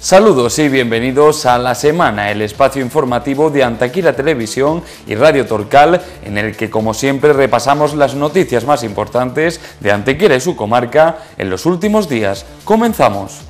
Saludos y bienvenidos a La Semana, el espacio informativo de Antaquila Televisión y Radio Torcal, en el que como siempre repasamos las noticias más importantes de Antequera y su comarca en los últimos días. ¡Comenzamos!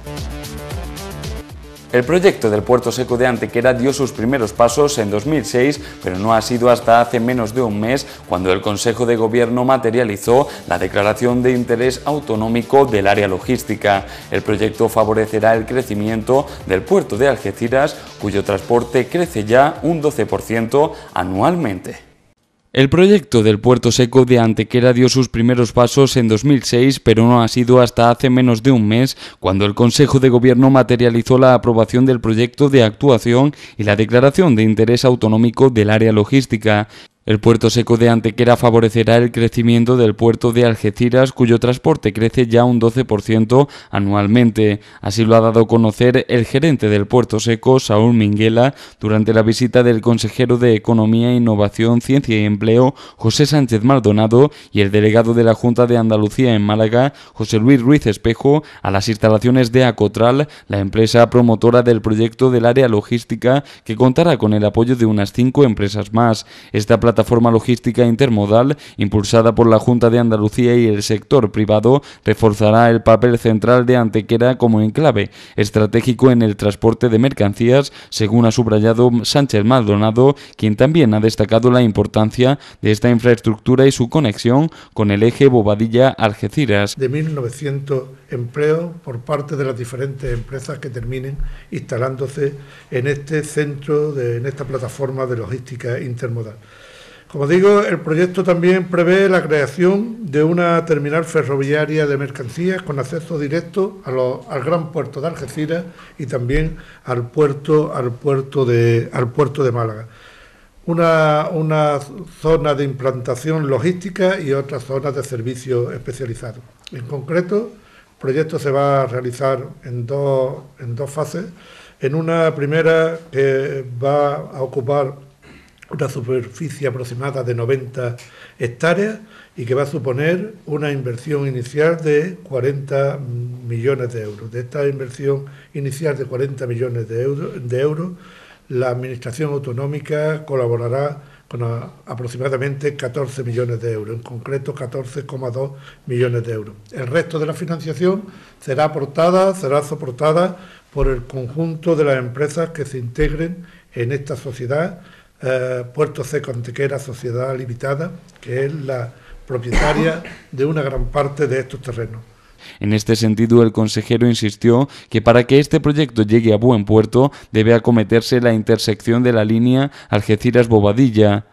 El proyecto del puerto seco de Antequera dio sus primeros pasos en 2006, pero no ha sido hasta hace menos de un mes cuando el Consejo de Gobierno materializó la declaración de interés autonómico del área logística. El proyecto favorecerá el crecimiento del puerto de Algeciras, cuyo transporte crece ya un 12% anualmente. El proyecto del puerto seco de Antequera dio sus primeros pasos en 2006, pero no ha sido hasta hace menos de un mes cuando el Consejo de Gobierno materializó la aprobación del proyecto de actuación y la declaración de interés autonómico del área logística. El puerto seco de Antequera favorecerá el crecimiento del puerto de Algeciras, cuyo transporte crece ya un 12% anualmente. Así lo ha dado a conocer el gerente del puerto seco, Saúl Minguela, durante la visita del consejero de Economía, Innovación, Ciencia y Empleo, José Sánchez Maldonado, y el delegado de la Junta de Andalucía en Málaga, José Luis Ruiz Espejo, a las instalaciones de Acotral, la empresa promotora del proyecto del área logística que contará con el apoyo de unas cinco empresas más. Esta plataforma logística intermodal impulsada por la Junta de Andalucía y el sector privado reforzará el papel central de Antequera como enclave estratégico en el transporte de mercancías, según ha subrayado Sánchez Maldonado, quien también ha destacado la importancia de esta infraestructura y su conexión con el eje Bobadilla-Algeciras. De 1.900 empleos por parte de las diferentes empresas que terminen instalándose en este centro, en esta plataforma de logística intermodal. Como digo, el proyecto también prevé la creación de una terminal ferroviaria de mercancías con acceso directo al gran puerto de Algeciras y también al puerto, al puerto, de, al puerto de Málaga. Una, una zona de implantación logística y otras zonas de servicio especializado. En concreto, el proyecto se va a realizar en dos, en dos fases. En una primera que va a ocupar una superficie aproximada de 90 hectáreas y que va a suponer una inversión inicial de 40 millones de euros. De esta inversión inicial de 40 millones de euros, de euros la Administración Autonómica colaborará con aproximadamente 14 millones de euros, en concreto 14,2 millones de euros. El resto de la financiación será aportada, será soportada por el conjunto de las empresas que se integren en esta sociedad eh, puerto C. Contequera Sociedad Limitada, que es la propietaria de una gran parte de estos terrenos. En este sentido, el consejero insistió que para que este proyecto llegue a buen puerto debe acometerse la intersección de la línea Algeciras-Bobadilla.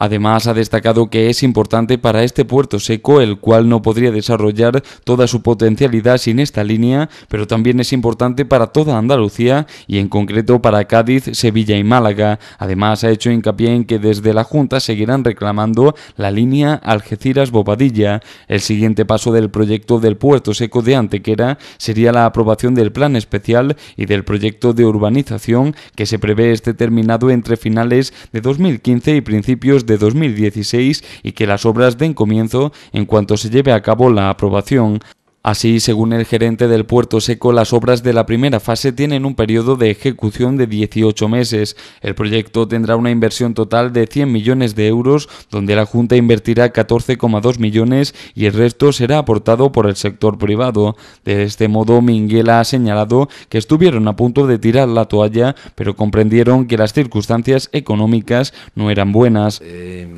Además, ha destacado que es importante para este puerto seco, el cual no podría desarrollar toda su potencialidad sin esta línea, pero también es importante para toda Andalucía y en concreto para Cádiz, Sevilla y Málaga. Además, ha hecho hincapié en que desde la Junta seguirán reclamando la línea Algeciras-Bobadilla. El siguiente paso del proyecto del puerto seco de Antequera sería la aprobación del plan especial y del proyecto de urbanización que se prevé esté terminado entre finales de 2015 y principios de de 2016 y que las obras den comienzo en cuanto se lleve a cabo la aprobación Así, según el gerente del puerto seco, las obras de la primera fase tienen un periodo de ejecución de 18 meses. El proyecto tendrá una inversión total de 100 millones de euros, donde la Junta invertirá 14,2 millones y el resto será aportado por el sector privado. De este modo, Minguela ha señalado que estuvieron a punto de tirar la toalla, pero comprendieron que las circunstancias económicas no eran buenas. Eh,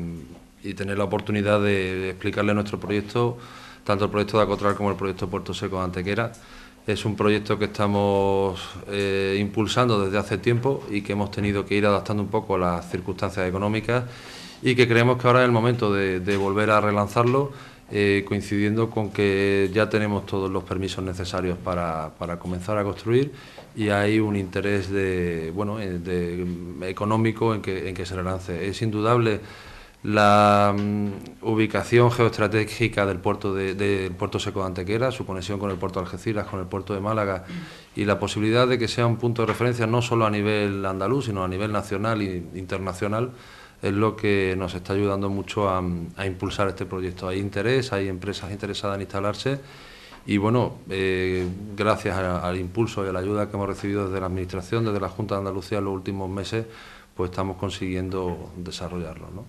y tener la oportunidad de explicarle nuestro proyecto tanto el proyecto de Acotral como el proyecto Puerto Seco de Antequera. Es un proyecto que estamos eh, impulsando desde hace tiempo y que hemos tenido que ir adaptando un poco a las circunstancias económicas y que creemos que ahora es el momento de, volver a relanzarlo, eh, coincidiendo con que ya tenemos todos los permisos necesarios para, comenzar a construir y hay un interés de, bueno, eh, mm, económico en que, en que se relance. Es indudable la mm, ubicación geoestratégica del puerto, del puerto seco de Antequera, su conexión con el puerto de Algeciras, con el puerto de Málaga y la posibilidad de que sea un punto de referencia no solo a nivel andaluz, sino a nivel nacional e internacional, es lo que nos está ayudando mucho a, mm, impulsar este proyecto. Hay interés, hay empresas interesadas en instalarse y bueno, eh, gracias al impulso y a la ayuda que hemos recibido desde la Administración, desde la Junta de Andalucía en los últimos meses, pues estamos consiguiendo desarrollarlo.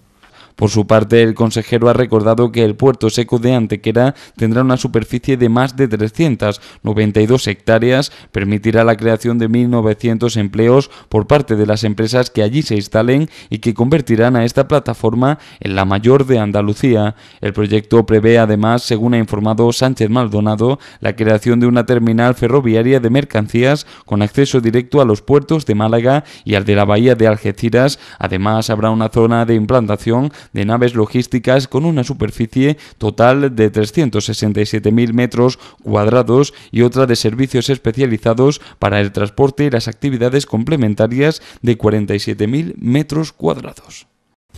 Por su parte, el consejero ha recordado que el puerto seco de Antequera tendrá una superficie de más de 392 hectáreas, permitirá la creación de 1.900 empleos por parte de las empresas que allí se instalen y que convertirán a esta plataforma en la mayor de Andalucía. El proyecto prevé además, según ha informado Sánchez Maldonado, la creación de una terminal ferroviaria de mercancías con acceso directo a los puertos de Málaga y al de la bahía de Algeciras. Además, habrá una zona de implantación de naves logísticas con una superficie total de 367.000 metros cuadrados y otra de servicios especializados para el transporte y las actividades complementarias de 47.000 metros cuadrados.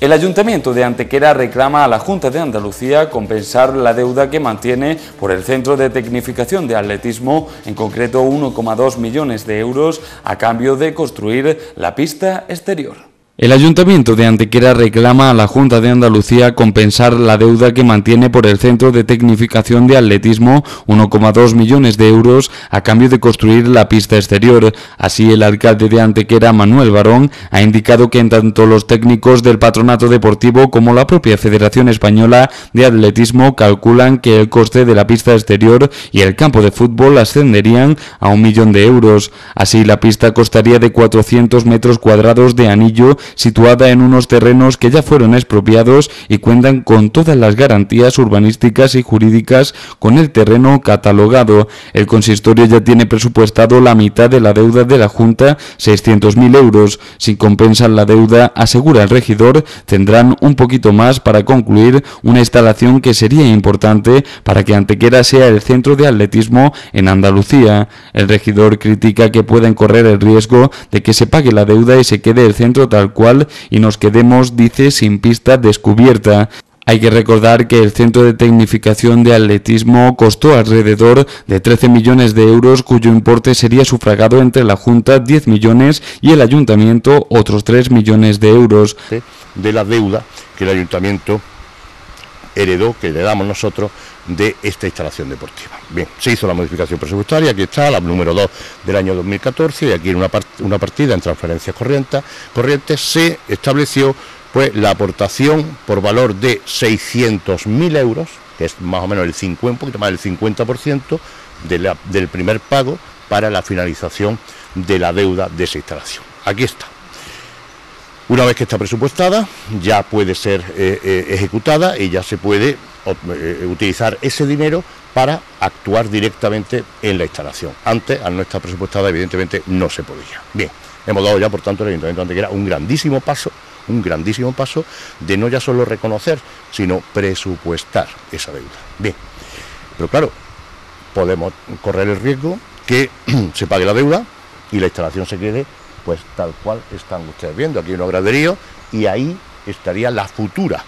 El Ayuntamiento de Antequera reclama a la Junta de Andalucía compensar la deuda que mantiene por el Centro de Tecnificación de Atletismo, en concreto 1,2 millones de euros, a cambio de construir la pista exterior. El Ayuntamiento de Antequera reclama a la Junta de Andalucía compensar la deuda que mantiene por el Centro de Tecnificación de Atletismo, 1,2 millones de euros, a cambio de construir la pista exterior. Así, el alcalde de Antequera, Manuel Barón, ha indicado que en tanto los técnicos del Patronato Deportivo como la propia Federación Española de Atletismo calculan que el coste de la pista exterior y el campo de fútbol ascenderían a un millón de euros. Así, la pista costaría de 400 metros cuadrados de anillo situada en unos terrenos que ya fueron expropiados y cuentan con todas las garantías urbanísticas y jurídicas con el terreno catalogado. El consistorio ya tiene presupuestado la mitad de la deuda de la Junta, 600.000 euros. Si compensan la deuda, asegura el regidor, tendrán un poquito más para concluir una instalación que sería importante para que Antequera sea el centro de atletismo en Andalucía. El regidor critica que pueden correr el riesgo de que se pague la deuda y se quede el centro tal cual y nos quedemos, dice, sin pista descubierta. Hay que recordar que el Centro de Tecnificación de Atletismo costó alrededor de 13 millones de euros, cuyo importe sería sufragado entre la Junta 10 millones y el Ayuntamiento otros 3 millones de euros. De la deuda que el Ayuntamiento heredó, que le damos nosotros, de esta instalación deportiva. Bien, se hizo la modificación presupuestaria, aquí está, la número 2 del año 2014, y aquí en una, una partida en transferencias corrientes, corrientes se estableció pues, la aportación por valor de 600.000 euros, que es más o menos el 50, más del 50% del primer pago para la finalización de la deuda de esa instalación. Aquí está. Una vez que está presupuestada, ya puede ser eh, eh, ejecutada y ya se puede eh, utilizar ese dinero para actuar directamente en la instalación. Antes, al no estar presupuestada, evidentemente no se podía. Bien, hemos dado ya, por tanto, el Ayuntamiento de Antequera un grandísimo paso, un grandísimo paso de no ya solo reconocer, sino presupuestar esa deuda. Bien, pero claro, podemos correr el riesgo que se pague la deuda y la instalación se quede pues tal cual están ustedes viendo. Aquí hay un y ahí estaría la futura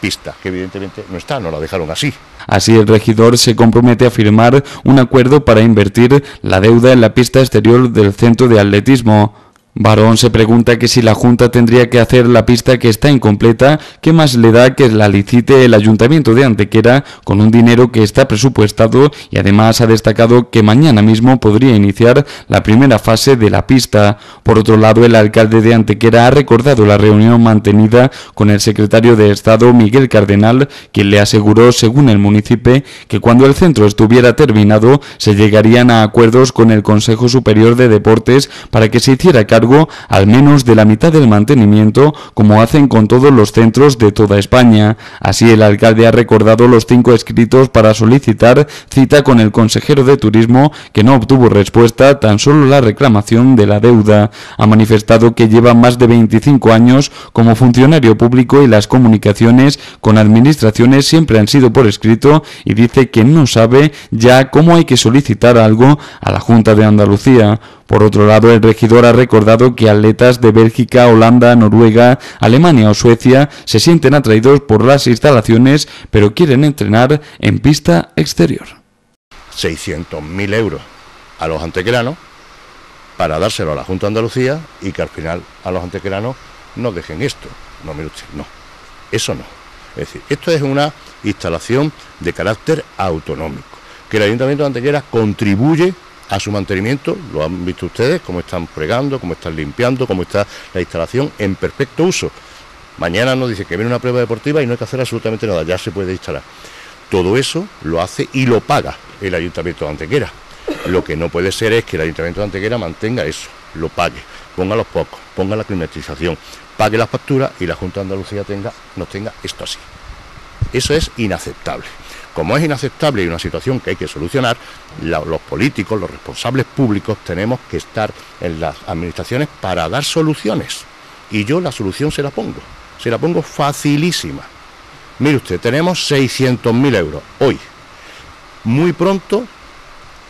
pista, que evidentemente no está, no la dejaron así. Así el regidor se compromete a firmar un acuerdo para invertir la deuda en la pista exterior del centro de atletismo. Barón se pregunta que si la Junta tendría que hacer la pista que está incompleta, ¿qué más le da que la licite el Ayuntamiento de Antequera con un dinero que está presupuestado y además ha destacado que mañana mismo podría iniciar la primera fase de la pista? Por otro lado, el alcalde de Antequera ha recordado la reunión mantenida con el secretario de Estado Miguel Cardenal, quien le aseguró, según el municipio, que cuando el centro estuviera terminado se llegarían a acuerdos con el Consejo Superior de Deportes para que se hiciera cargo al menos de la mitad del mantenimiento, como hacen con todos los centros de toda España. Así, el alcalde ha recordado los cinco escritos para solicitar cita con el consejero de Turismo, que no obtuvo respuesta, tan solo la reclamación de la deuda. Ha manifestado que lleva más de 25 años como funcionario público y las comunicaciones con administraciones siempre han sido por escrito y dice que no sabe ya cómo hay que solicitar algo a la Junta de Andalucía. Por otro lado, el regidor ha recordado que atletas de Bélgica, Holanda, Noruega, Alemania o Suecia se sienten atraídos por las instalaciones, pero quieren entrenar en pista exterior. 600.000 euros a los antequeranos para dárselo a la Junta de Andalucía y que al final a los antequeranos no dejen esto. No, mire usted, no, eso no. Es decir, esto es una instalación de carácter autonómico, que el Ayuntamiento de Antequera contribuye a su mantenimiento, lo han visto ustedes, cómo están fregando, cómo están limpiando, cómo está la instalación en perfecto uso. Mañana nos dice que viene una prueba deportiva y no hay que hacer absolutamente nada, ya se puede instalar. Todo eso lo hace y lo paga el Ayuntamiento de Antequera. Lo que no puede ser es que el Ayuntamiento de Antequera mantenga eso, lo pague, ponga los pocos, ponga la climatización, pague las facturas y la Junta de Andalucía tenga, nos tenga esto así. Eso es inaceptable. Como es inaceptable y una situación que hay que solucionar, los políticos, los responsables públicos, tenemos que estar en las administraciones para dar soluciones. Y yo la solución se la pongo, se la pongo facilísima. Mire usted, tenemos 600.000 euros hoy. Muy pronto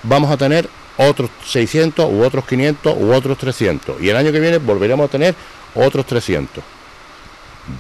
vamos a tener otros 600 u otros 500 u otros 300. Y el año que viene volveremos a tener otros 300.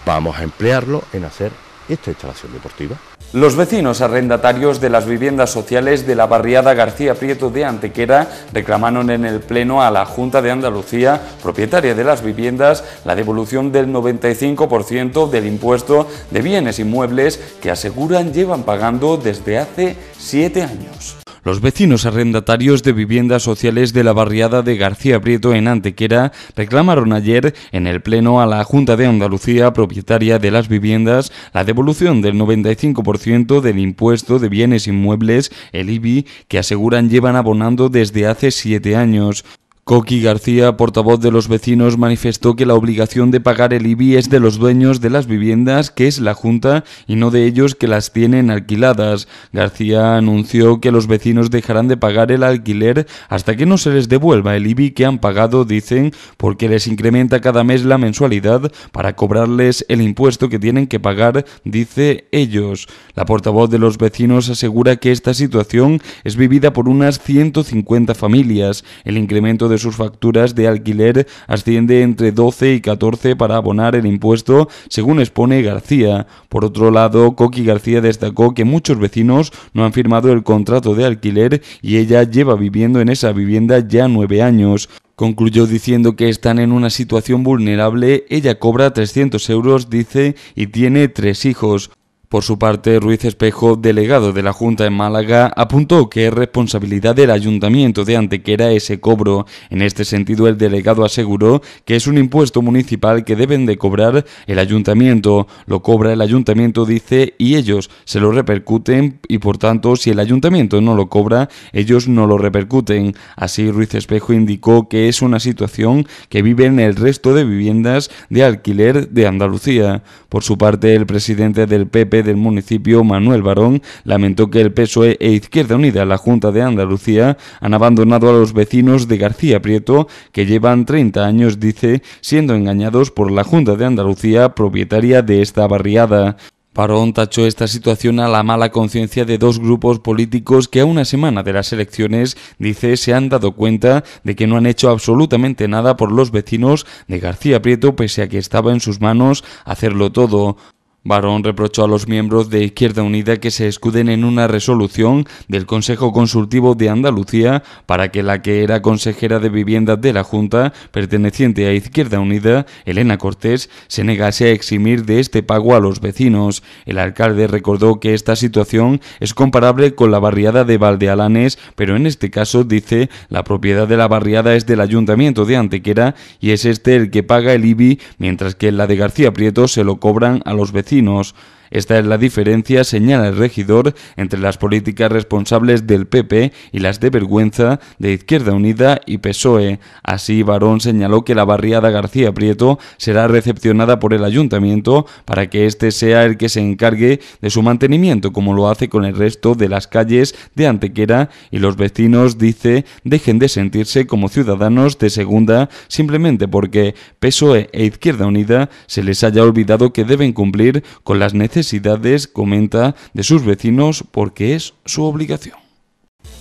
Vamos a emplearlo en hacer esta instalación deportiva. Los vecinos arrendatarios de las viviendas sociales de la barriada García Prieto de Antequera reclamaron en el Pleno a la Junta de Andalucía, propietaria de las viviendas, la devolución del 95% del impuesto de bienes inmuebles que aseguran llevan pagando desde hace siete años. Los vecinos arrendatarios de viviendas sociales de la barriada de García Prieto en Antequera reclamaron ayer en el Pleno a la Junta de Andalucía, propietaria de las viviendas, la devolución del 95% del impuesto de bienes inmuebles, el IBI, que aseguran llevan abonando desde hace siete años. Coqui García, portavoz de los vecinos, manifestó que la obligación de pagar el IBI es de los dueños de las viviendas, que es la Junta, y no de ellos que las tienen alquiladas. García anunció que los vecinos dejarán de pagar el alquiler hasta que no se les devuelva el IBI que han pagado, dicen, porque les incrementa cada mes la mensualidad para cobrarles el impuesto que tienen que pagar, dice ellos. La portavoz de los vecinos asegura que esta situación es vivida por unas 150 familias. El incremento de sus facturas de alquiler asciende entre 12 y 14 para abonar el impuesto, según expone García. Por otro lado, Coqui García destacó que muchos vecinos no han firmado el contrato de alquiler y ella lleva viviendo en esa vivienda ya nueve años. Concluyó diciendo que están en una situación vulnerable, ella cobra 300 euros, dice, y tiene tres hijos. Por su parte, Ruiz Espejo, delegado de la Junta en Málaga, apuntó que es responsabilidad del ayuntamiento de Antequera ese cobro. En este sentido, el delegado aseguró que es un impuesto municipal que deben de cobrar el ayuntamiento. Lo cobra el ayuntamiento, dice, y ellos se lo repercuten y por tanto, si el ayuntamiento no lo cobra, ellos no lo repercuten. Así, Ruiz Espejo indicó que es una situación que viven el resto de viviendas de alquiler de Andalucía. Por su parte, el presidente del PP del municipio, Manuel Barón, lamentó que el PSOE e Izquierda Unida, la Junta de Andalucía, han abandonado a los vecinos de García Prieto, que llevan 30 años, dice, siendo engañados por la Junta de Andalucía, propietaria de esta barriada. Barón tachó esta situación a la mala conciencia de dos grupos políticos que a una semana de las elecciones, dice, se han dado cuenta de que no han hecho absolutamente nada por los vecinos de García Prieto pese a que estaba en sus manos hacerlo todo. Barón reprochó a los miembros de Izquierda Unida que se escuden en una resolución del Consejo Consultivo de Andalucía para que la que era consejera de Vivienda de la Junta, perteneciente a Izquierda Unida, Elena Cortés, se negase a eximir de este pago a los vecinos. El alcalde recordó que esta situación es comparable con la barriada de Valdealanes, pero en este caso, dice, la propiedad de la barriada es del Ayuntamiento de Antequera y es este el que paga el IBI, mientras que en la de García Prieto se lo cobran a los vecinos vecinos esta es la diferencia, señala el regidor, entre las políticas responsables del PP y las de vergüenza de Izquierda Unida y PSOE. Así, Barón señaló que la barriada García Prieto será recepcionada por el ayuntamiento para que éste sea el que se encargue de su mantenimiento, como lo hace con el resto de las calles de Antequera y los vecinos, dice, dejen de sentirse como ciudadanos de segunda simplemente porque PSOE e Izquierda Unida se les haya olvidado que deben cumplir con las necesidades necesidades, comenta, de sus vecinos porque es su obligación.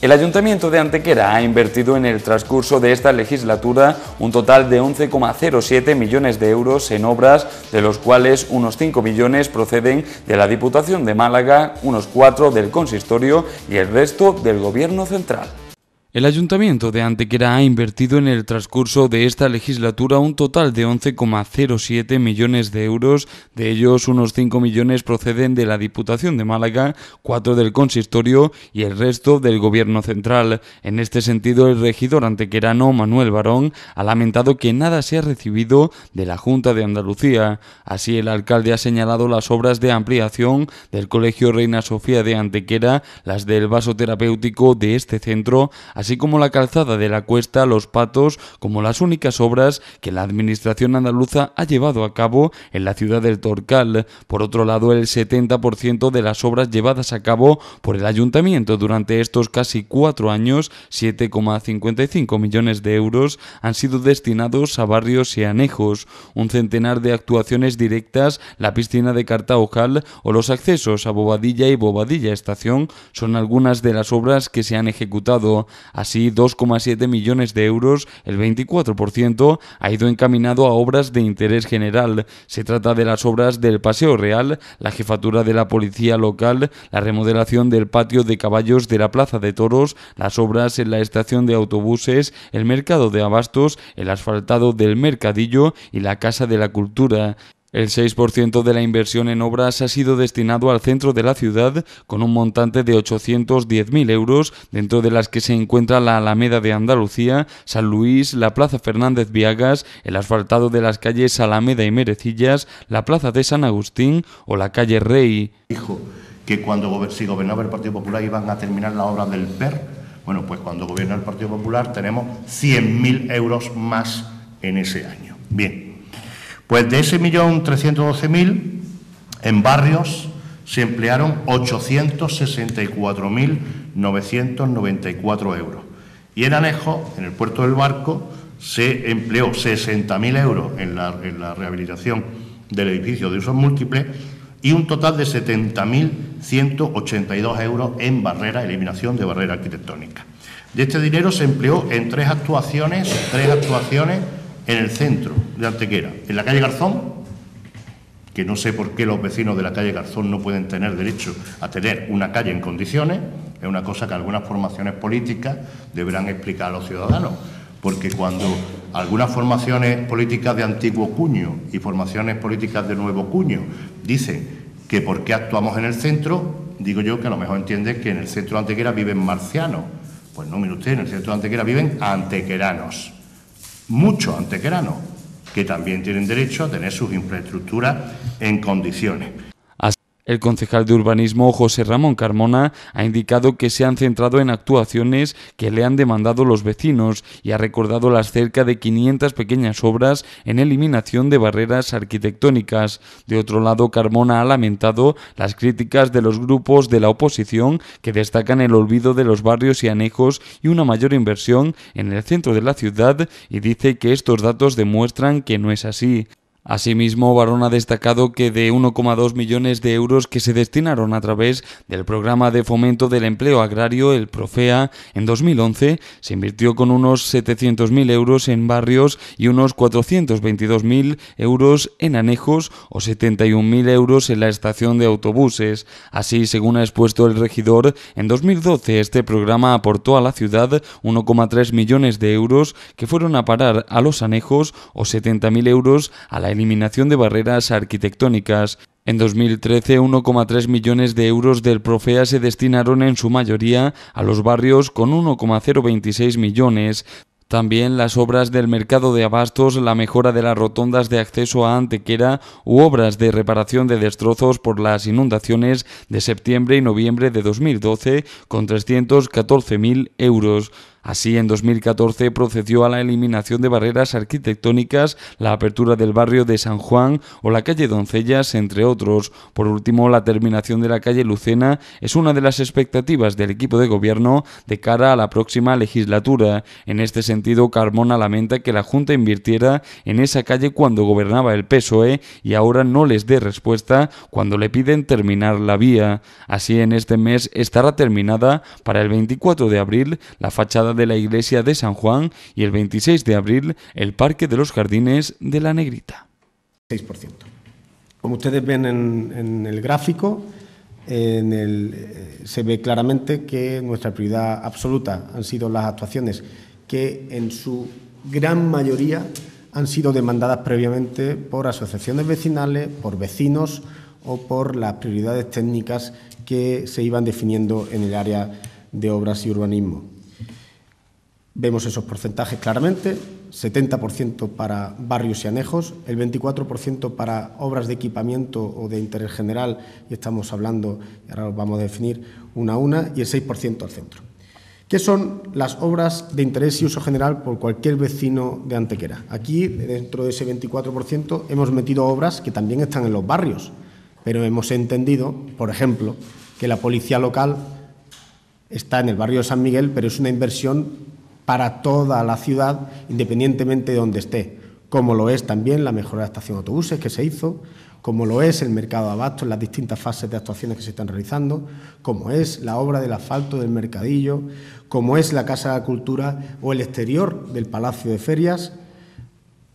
El Ayuntamiento de Antequera ha invertido en el transcurso de esta legislatura un total de 11,07 millones de euros en obras, de los cuales unos 5 millones proceden de la Diputación de Málaga, unos 4 del Consistorio y el resto del Gobierno Central. El ayuntamiento de Antequera ha invertido en el transcurso de esta legislatura un total de 11,07 millones de euros, de ellos unos 5 millones proceden de la Diputación de Málaga, 4 del consistorio y el resto del Gobierno central. En este sentido, el regidor antequerano Manuel Barón ha lamentado que nada se ha recibido de la Junta de Andalucía. Así, el alcalde ha señalado las obras de ampliación del Colegio Reina Sofía de Antequera, las del vaso terapéutico de este centro, así como la calzada de la cuesta Los Patos como las únicas obras que la administración andaluza ha llevado a cabo en la ciudad del Torcal. Por otro lado, el 70% de las obras llevadas a cabo por el ayuntamiento durante estos casi cuatro años, 7,55 millones de euros, han sido destinados a barrios y anejos, un centenar de actuaciones directas, la piscina de Carta Ojal... o los accesos a Bobadilla y Bobadilla Estación son algunas de las obras que se han ejecutado. Así, 2,7 millones de euros, el 24%, ha ido encaminado a obras de interés general. Se trata de las obras del Paseo Real, la jefatura de la policía local, la remodelación del patio de caballos de la Plaza de Toros, las obras en la estación de autobuses, el mercado de abastos, el asfaltado del mercadillo y la Casa de la Cultura. El 6% de la inversión en obras ha sido destinado al centro de la ciudad con un montante de 810.000 euros, dentro de las que se encuentra la Alameda de Andalucía, San Luis, la Plaza Fernández Viagas, el asfaltado de las calles Alameda y Merecillas, la Plaza de San Agustín o la calle Rey. Dijo que cuando si gobernaba el Partido Popular iban a terminar la obra del PER. Bueno, pues cuando gobierna el Partido Popular tenemos 100.000 euros más en ese año. Bien. Pues de ese millón mil, en barrios se emplearon 864.994 euros. Y en Anejo, en el puerto del barco, se empleó 60.000 euros en la, rehabilitación del edificio de usos múltiples y un total de 70.182 euros en barrera, eliminación de barrera arquitectónica. De este dinero se empleó en tres actuaciones, tres actuaciones en el centro de Antequera, en la calle Garzón, que no sé por qué los vecinos de la calle Garzón no pueden tener derecho a tener una calle en condiciones, es una cosa que algunas formaciones políticas deberán explicar a los ciudadanos, porque cuando algunas formaciones políticas de antiguo cuño y formaciones políticas de nuevo cuño dicen que por qué actuamos en el centro, digo yo que a lo mejor entienden que en el centro de Antequera viven marcianos. Pues no, mire usted, en el centro de Antequera viven antequeranos mucho antequeranos, que también tienen derecho a tener sus infraestructuras en condiciones. El concejal de urbanismo José Ramón Carmona ha indicado que se han centrado en actuaciones que le han demandado los vecinos y ha recordado las cerca de 500 pequeñas obras en eliminación de barreras arquitectónicas. De otro lado, Carmona ha lamentado las críticas de los grupos de la oposición que destacan el olvido de los barrios y anejos y una mayor inversión en el centro de la ciudad y dice que estos datos demuestran que no es así. Asimismo, Barón ha destacado que de 1,2 millones de euros que se destinaron a través del programa de fomento del empleo agrario, el Profea, en 2011 se invirtió con unos 700.000 euros en barrios y unos 422.000 euros en anejos o 71.000 euros en la estación de autobuses. Así, según ha expuesto el regidor, en 2012 este programa aportó a la ciudad 1,3 millones de euros que fueron a parar a los anejos o 70.000 euros a la eliminación de barreras arquitectónicas. En 2013, 1,3 millones de euros del Profea se destinaron en su mayoría a los barrios con 1,026 millones, también las obras del mercado de abastos, la mejora de las rotondas de acceso a Antequera u obras de reparación de destrozos por las inundaciones de septiembre y noviembre de 2012 con 314.000 euros. Así, en 2014 procedió a la eliminación de barreras arquitectónicas, la apertura del barrio de San Juan o la calle Doncellas, entre otros. Por último, la terminación de la calle Lucena es una de las expectativas del equipo de gobierno de cara a la próxima legislatura. En este sentido, Carmona lamenta que la Junta invirtiera en esa calle cuando gobernaba el PSOE y ahora no les dé respuesta cuando le piden terminar la vía. Así, en este mes estará terminada para el 24 de abril la fachada de la Iglesia de San Juan y el 26 de abril el Parque de los Jardines de la Negrita. 6%. Como ustedes ven en, el gráfico, eh, se ve claramente que nuestra prioridad absoluta han sido las actuaciones que en su gran mayoría han sido demandadas previamente por asociaciones vecinales, por vecinos o por las prioridades técnicas que se iban definiendo en el área de obras y urbanismo. Vemos esos porcentajes claramente, 70% para barrios y anejos, el 24% para obras de equipamiento o de interés general, y estamos hablando, y ahora los vamos a definir una a una, y el 6% al centro. ¿Qué son las obras de interés y uso general por cualquier vecino de Antequera? Aquí, dentro de ese 24%, hemos metido obras que también están en los barrios, pero hemos entendido, por ejemplo, que la policía local está en el barrio de San Miguel, pero es una inversión para toda la ciudad, independientemente de donde esté, como lo es también la mejora de estación de autobuses que se hizo, como lo es el mercado de abasto en las distintas fases de actuaciones que se están realizando, como es la obra del asfalto del mercadillo, como es la Casa de la Cultura o el exterior del Palacio de Ferias,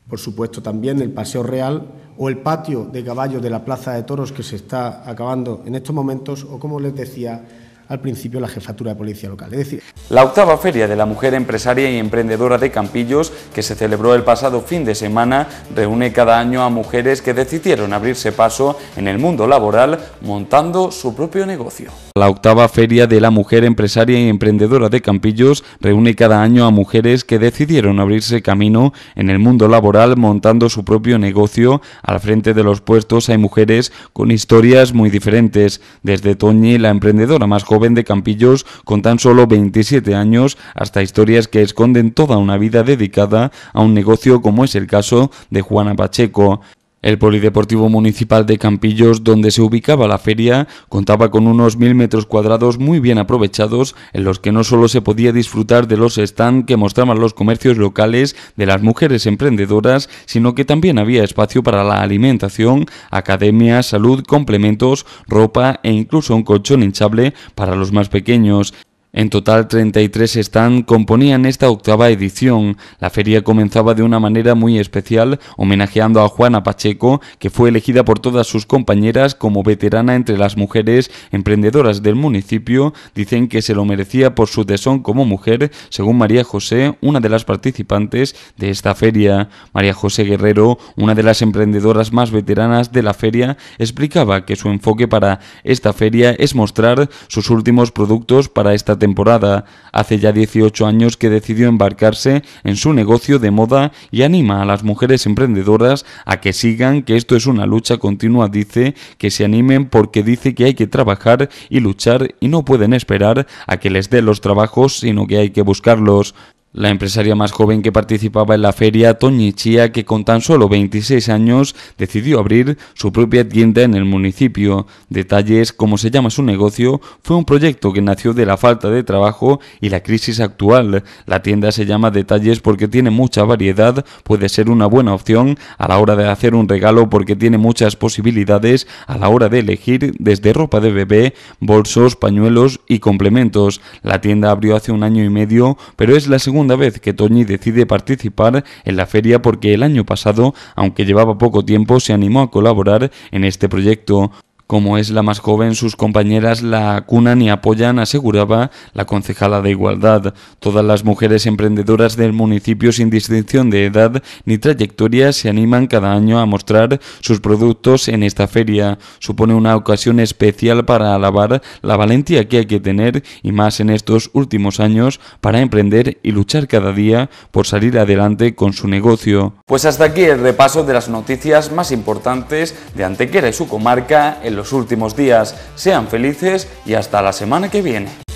por supuesto también el Paseo Real o el patio de caballos de la Plaza de Toros que se está acabando en estos momentos, o como les decía, al principio la jefatura de policía local. decir, la octava Feria de la Mujer Empresaria y Emprendedora de Campillos, que se celebró el pasado fin de semana, reúne cada año a mujeres que decidieron abrirse paso en el mundo laboral montando su propio negocio. La octava Feria de la Mujer Empresaria y Emprendedora de Campillos reúne cada año a mujeres que decidieron abrirse camino en el mundo laboral montando su propio negocio. Al frente de los puestos hay mujeres con historias muy diferentes, desde Toñi, la emprendedora más joven de Campillos, con tan solo 27 años, hasta historias que esconden toda una vida dedicada a un negocio como es el caso de Juana Pacheco. El Polideportivo Municipal de Campillos, donde se ubicaba la feria, contaba con unos mil metros cuadrados muy bien aprovechados, en los que no solo se podía disfrutar de los stands que mostraban los comercios locales de las mujeres emprendedoras, sino que también había espacio para la alimentación, academia, salud, complementos, ropa e incluso un colchón hinchable para los más pequeños. En total 33 están componían esta octava edición. La feria comenzaba de una manera muy especial, homenajeando a Juana Pacheco, que fue elegida por todas sus compañeras como veterana entre las mujeres emprendedoras del municipio. Dicen que se lo merecía por su tesón como mujer, según María José, una de las participantes de esta feria. María José Guerrero, una de las emprendedoras más veteranas de la feria, explicaba que su enfoque para esta feria es mostrar sus últimos productos para esta temporada. Hace ya 18 años que decidió embarcarse en su negocio de moda y anima a las mujeres emprendedoras a que sigan, que esto es una lucha continua, dice, que se animen porque dice que hay que trabajar y luchar y no pueden esperar a que les dé los trabajos, sino que hay que buscarlos. La empresaria más joven que participaba en la feria, Chía, que con tan solo 26 años decidió abrir su propia tienda en el municipio. Detalles, como se llama su negocio, fue un proyecto que nació de la falta de trabajo y la crisis actual. La tienda se llama Detalles porque tiene mucha variedad, puede ser una buena opción a la hora de hacer un regalo porque tiene muchas posibilidades a la hora de elegir desde ropa de bebé, bolsos, pañuelos y complementos. La tienda abrió hace un año y medio, pero es la segunda segunda vez que Toñi decide participar en la feria porque el año pasado, aunque llevaba poco tiempo, se animó a colaborar en este proyecto. Como es la más joven, sus compañeras la acunan y apoyan, aseguraba la concejala de Igualdad. Todas las mujeres emprendedoras del municipio, sin distinción de edad ni trayectoria, se animan cada año a mostrar sus productos en esta feria. Supone una ocasión especial para alabar la valentía que hay que tener y más en estos últimos años para emprender y luchar cada día por salir adelante con su negocio. Pues hasta aquí el repaso de las noticias más importantes de Antequera y su comarca los últimos días. Sean felices y hasta la semana que viene.